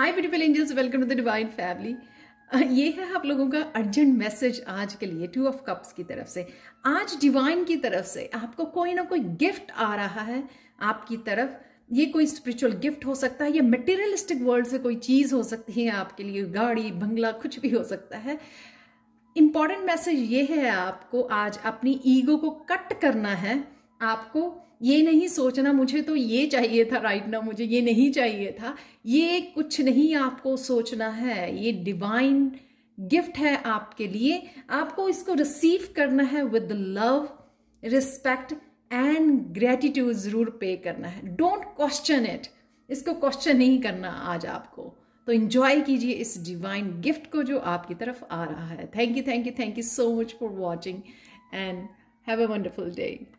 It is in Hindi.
hi beautiful angels welcome to the divine family ये है आप लोगों का अर्जेंट मैसेज आज के लिए टू ऑफ कप्स की तरफ से आज डिवाइन की तरफ से आपको कोई ना कोई गिफ्ट आ रहा है आपकी तरफ ये कोई स्पिरिचुअल गिफ्ट हो सकता है या मटेरियलिस्टिक वर्ल्ड से कोई चीज़ हो सकती है आपके लिए गाड़ी बंगला कुछ भी हो सकता है इंपॉर्टेंट मैसेज ये है आपको आज अपनी ईगो को कट करना है आपको ये नहीं सोचना मुझे तो ये चाहिए था राइट ना मुझे ये नहीं चाहिए था ये कुछ नहीं आपको सोचना है ये डिवाइन गिफ्ट है आपके लिए आपको इसको रिसीव करना है with love respect and gratitude ज़रूर पे करना है डोंट क्वेश्चन इट इसको क्वेश्चन नहीं करना आज आपको तो इंजॉय कीजिए इस डिवाइन गिफ्ट को जो आपकी तरफ आ रहा है thank you thank you thank you so much for watching and have a wonderful day